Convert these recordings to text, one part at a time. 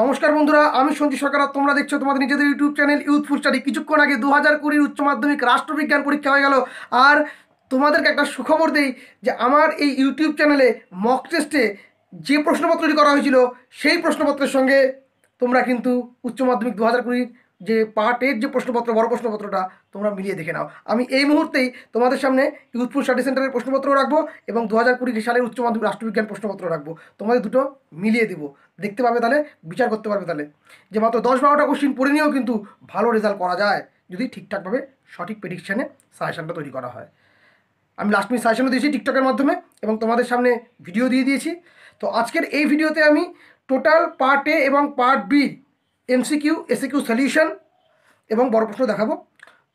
নমস্কার বন্ধুরা আমি সঞ্জীব সরকার তোমরা দেখছো তোমাদের নিজেদের ইউটিউব চ্যানেল ইউথফুল স্টাডি কিছুক্ষণ আগে দু হাজার কুড়ির উচ্চ মাধ্যমিক রাষ্ট্রবিজ্ঞান পরীক্ষা হয়ে গেল আর তোমাদেরকে একটা সুখবর দেই যে আমার এই ইউটিউব চ্যানেলে মক টেস্টে যে প্রশ্নপত্রটি করা হয়েছিল সেই প্রশ্নপত্রের সঙ্গে তোমরা কিন্তু উচ্চ মাধ্যমিক দু হাজার কুড়ির যে পার্টের যে প্রশ্নপত্র বড় প্রশ্নপত্রটা তোমরা মিলিয়ে দেখে নাও আমি এই মুহূর্তেই তোমাদের সামনে ইউথফুল স্টাডি সেন্টারের প্রশ্নপত্র রাখবো এবং দু হাজার কুড়ি সালের উচ্চ মাধ্যমিক রাষ্ট্রবিজ্ঞান প্রশ্নপত্র রাখবো তোমাদের দুটো মিলিয়ে দেবো দেখতে পাবে তাহলে বিচার করতে পারবে তাহলে যে মাত্র দশ বারোটা কোশ্চিন পড়ে নিয়েও কিন্তু ভালো রেজাল্ট করা যায় যদি ঠিকঠাকভাবে সঠিক প্রেডিকশানে সাজেশানটা তৈরি করা হয় আমি লাস্ট মিনিট সাজেশনও দিয়েছি টিকটকের মাধ্যমে এবং তোমাদের সামনে ভিডিও দিয়ে দিয়েছি তো আজকের এই ভিডিওতে আমি টোটাল পার্ট এ এবং part B MCQ SCQ solution এবং বড় প্রশ্ন দেখাবো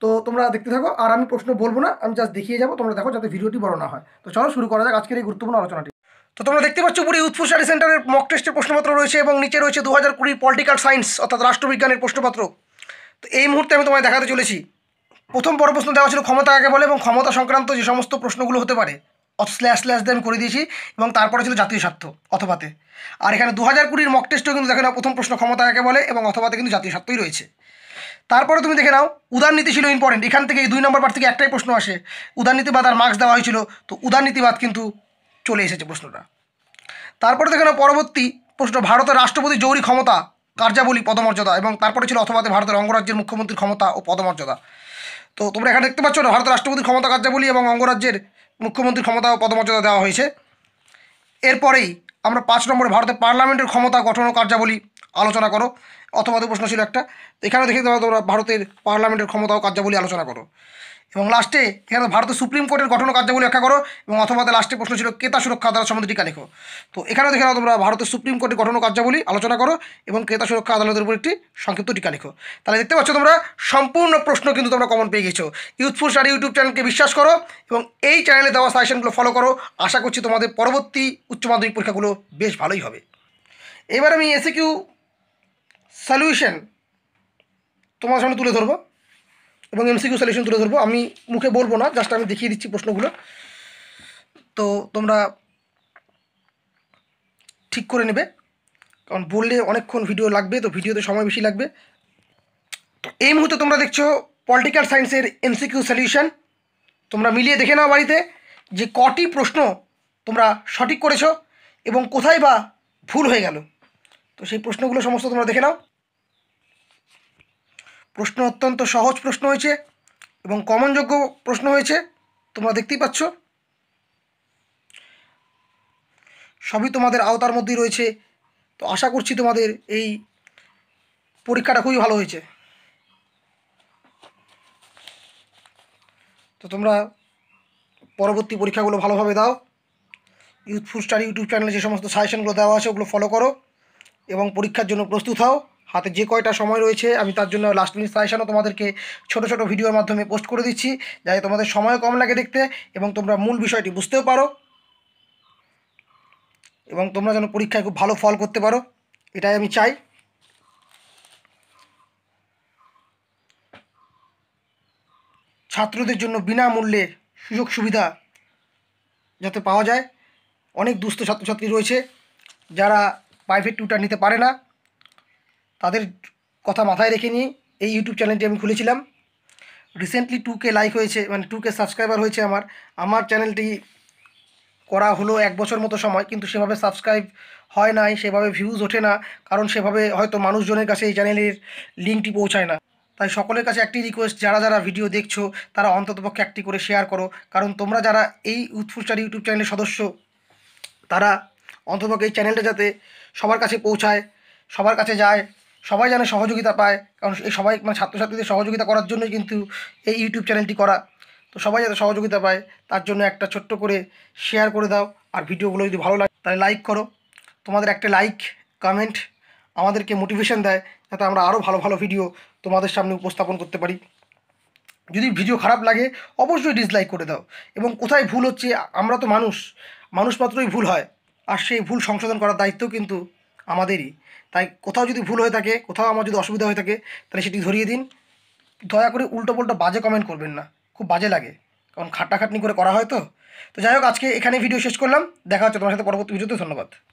তো তোমরা দেখতে থাকো আর আমি প্রশ্ন বলবো না আমি জাস্ট দেখিয়ে যাবো তোমরা দেখো যাতে ভিডিওটি বড় না হয় তো চলো শুরু করা যাক আজকের এই গুরুত্বপূর্ণ আলোচনাটি তো তোমরা দেখতে পাচ্ছ পুরী উৎপুর স্টাডি সেন্টারের মক টেস্টের প্রশ্নপত্র রয়েছে এবং নিচে রয়েছে দু হাজার কুড়ির পলিটিক্যাল সায়েন্স অর্থাৎ রাষ্ট্রবিজ্ঞানের প্রশ্নপত্র তো এই মুহূর্তে আমি তোমায় দেখাতে চলেছি প্রথম বড় প্রশ্ন দেওয়া ছিল ক্ষমতা কাকে বলে এবং ক্ষমতা সংক্রান্ত যে সমস্ত প্রশ্নগুলো হতে পারে স্ল্যাশ স্ল্যাশ দিয়ে আমি করে দিয়েছি এবং তারপরে ছিল জাতীয় স্বার্থ অথবাতে আর এখানে দু হাজার কুড়ির মক টেস্টেও কিন্তু দেখে নাও প্রথম প্রশ্ন ক্ষমতা কাকে বলে এবং অথবাতে কিন্তু জাতীয় স্বার্থই রয়েছে তারপরে তুমি দেখে নাও উদারনীতি ছিল ইম্পর্টেন্ট এখান থেকে এই দুই নম্বর পার থেকে একটাই প্রশ্ন আসে উদারনীতিবাদ আর মার্ক্স দেওয়া হয়েছিল তো উদারনীতিবাদ কিন্তু চলে এসেছে প্রশ্নটা তারপরে দেখে নাও পরবর্তী প্রশ্ন ভারতের রাষ্ট্রপতি জৌরি ক্ষমতা কার্যাবলী পদমর্যাদা এবং তারপরে ছিল অথবাতে ভারতের অঙ্গরাজ্যের মুখ্যমন্ত্রীর ক্ষমতা ও পদমর্যাদা তো তোমরা এখানে দেখতে পাচ্ছ না ভারতের রাষ্ট্রপতির ক্ষমতা কার্যাবলী এবং অঙ্গরাজ্যের মুখ্যমন্ত্রী ক্ষমতা ও পদমর্যাদা দেওয়া হয়েছে এরপরেই আমরা পাঁচ নম্বরে ভারতের পার্লামেন্টের ক্ষমতা গঠন ও কার্যাবলী আলোচনা করো অথবা প্রশ্ন ছিল একটা এখানে দেখে তোমরা ভারতের পার্লামেন্টের ক্ষমতা ও কার্যাবলী আলোচনা করো এবং লাস্টে এখানে ভারতের সুপ্রিম কোর্টের গঠন কার্যাবলী ব্যাখ্যা করো এবং অথবা লাস্টে প্রশ্ন ছিল ক্রেতা সুরক্ষা আদালত সম্বন্ধে টিকা লেখো তো এখানে দেখে নাও তোমরা ভারতের সুপ্রিম কোর্টের গঠন কার্যাবলী আলোচনা করো এবং ক্রেতা সুরক্ষা আদালতের উপর একটি সংক্ষিপ্ত টিকা লেখো তাহলে দেখতে পাচ্ছ তোমরা সম্পূর্ণ প্রশ্ন কিন্তু তোমরা কমন পেয়ে গেছো ইউথফুল স্টাডি ইউটিউব চ্যানেলকে বিশ্বাস করো এবং এই চ্যানেলে দেওয়া সাজেশনগুলো ফলো করো আশা করছি তোমাদের পরবর্তী উচ্চ মাধ্যমিক পরীক্ষাগুলো বেশ ভালোই হবে এবার আমি এসে কিউ সলিউশন তোমার সামনে তুলে ধরবো এবং এমসিকিউ সলিউশন তুলে ধরবো আমি মুখে বলবো না জাস্ট আমি দেখিয়ে দিচ্ছি প্রশ্নগুলো তো তোমরা ঠিক করে নেবে কারণ বললে অনেকক্ষণ ভিডিও লাগবে তো ভিডিওতে সময় বেশি লাগবে তো এই মুহূর্তে তোমরা দেখছো পলিটিক্যাল সায়েন্সের এমসিকিউ সলিউশন তোমরা মিলিয়ে দেখে নাও বাড়িতে যে কটি প্রশ্ন তোমরা সঠিক করেছো এবং কোথায় বা ভুল হয়ে গেল তো সেই প্রশ্নগুলো সমস্ত তোমরা দেখে নাও প্রশ্ন অত্যন্ত সহজ প্রশ্ন হয়েছে এবং কমনযোগ্য প্রশ্ন হয়েছে তোমরা দেখতেই পাচ্ছ সবই তোমাদের আওতার মধ্যেই রয়েছে তো আশা করছি তোমাদের এই পরীক্ষাটা খুবই ভালো হয়েছে তো তোমরা পরবর্তী পরীক্ষাগুলো ভালোভাবে দাও ইউথফুল স্টাডি ইউটিউব চ্যানেলে যে সমস্ত সাজেশনগুলো দেওয়া আছে ওগুলো ফলো করো এবং পরীক্ষার জন্য প্রস্তুত হও হাতে যে কয়টা সময় রয়েছে আমি তার জন্য লাস্ট মিনিট সাজেশানও তোমাদেরকে ছোট ছোট ভিডিওর মাধ্যমে পোস্ট করে দিচ্ছি যাতে তোমাদের সময় কম লাগে দেখতে এবং তোমরা মূল বিষয়টি বুঝতেও পারো এবং তোমরা যেন পরীক্ষায় খুব ভালো ফল করতে পারো এটাই আমি চাই ছাত্রদের জন্য বিনামূল্যে সুযোগ সুবিধা যাতে পাওয়া যায় অনেক দুস্থ ছাত্রছাত্রী রয়েছে যারা প্রাইভেট টিউটার নিতে পারে না তাদের কথা মাথায় রেখে নিয়ে এই ইউটিউব চ্যানেলটি আমি খুলেছিলাম রিসেন্টলি টু কে লাইক হয়েছে মানে টু কে সাবস্ক্রাইবার হয়েছে আমার আমার চ্যানেলটি করা হলো এক বছর মতো সময় কিন্তু সেভাবে সাবস্ক্রাইব হয় নাই সেভাবে ভিউজ ওঠে না কারণ সেভাবে হয়তো মানুষজনের কাছে এই চ্যানেলের লিঙ্কটি পৌঁছায় না তাই সকলের কাছে একটি রিকোয়েস্ট যারা যারা ভিডিও দেখছো তারা অন্ততপক্ষে একটি করে শেয়ার করো কারণ তোমরা যারা এই উৎফুস্টার ইউটিউব চ্যানেলের সদস্য তারা অন্ততপক্ষে এই চ্যানেলটা যাতে সবার কাছে পৌঁছায় সবার কাছে যায় সবাই যেন সহযোগিতা পায় কারণ এই সবাই মানে ছাত্রছাত্রীদের সহযোগিতা করার জন্যই কিন্তু এই ইউটিউব চ্যানেলটি করা তো সবাই যাতে সহযোগিতা পায় তার জন্য একটা ছোট্ট করে শেয়ার করে দাও আর ভিডিওগুলো যদি ভালো লাগে তাহলে লাইক করো তোমাদের একটা লাইক কমেন্ট আমাদেরকে মোটিভেশন দেয় যাতে আমরা আরও ভালো ভালো ভিডিও তোমাদের সামনে উপস্থাপন করতে পারি যদি ভিডিও খারাপ লাগে অবশ্যই ডিসলাইক করে দাও এবং কোথায় ভুল হচ্ছে আমরা তো মানুষ মানুষ মাত্রই ভুল হয় আর সেই ভুল সংশোধন করার দায়িত্ব কিন্তু আমাদেরই তাই কোথাও যদি ভুল হয়ে থাকে কোথাও আমার যদি অসুবিধা হয়ে থাকে তাহলে সেটি ধরিয়ে দিন দয়া করে উল্টো উল্টোপাল্টো বাজে কমেন্ট করবেন না খুব বাজে লাগে কারণ খাটাখাটনি করে করা হয় তো তো যাই হোক আজকে এখানে ভিডিও শেষ করলাম দেখা হচ্ছে তোমার সাথে পরবর্তী ভিডিওতে ধন্যবাদ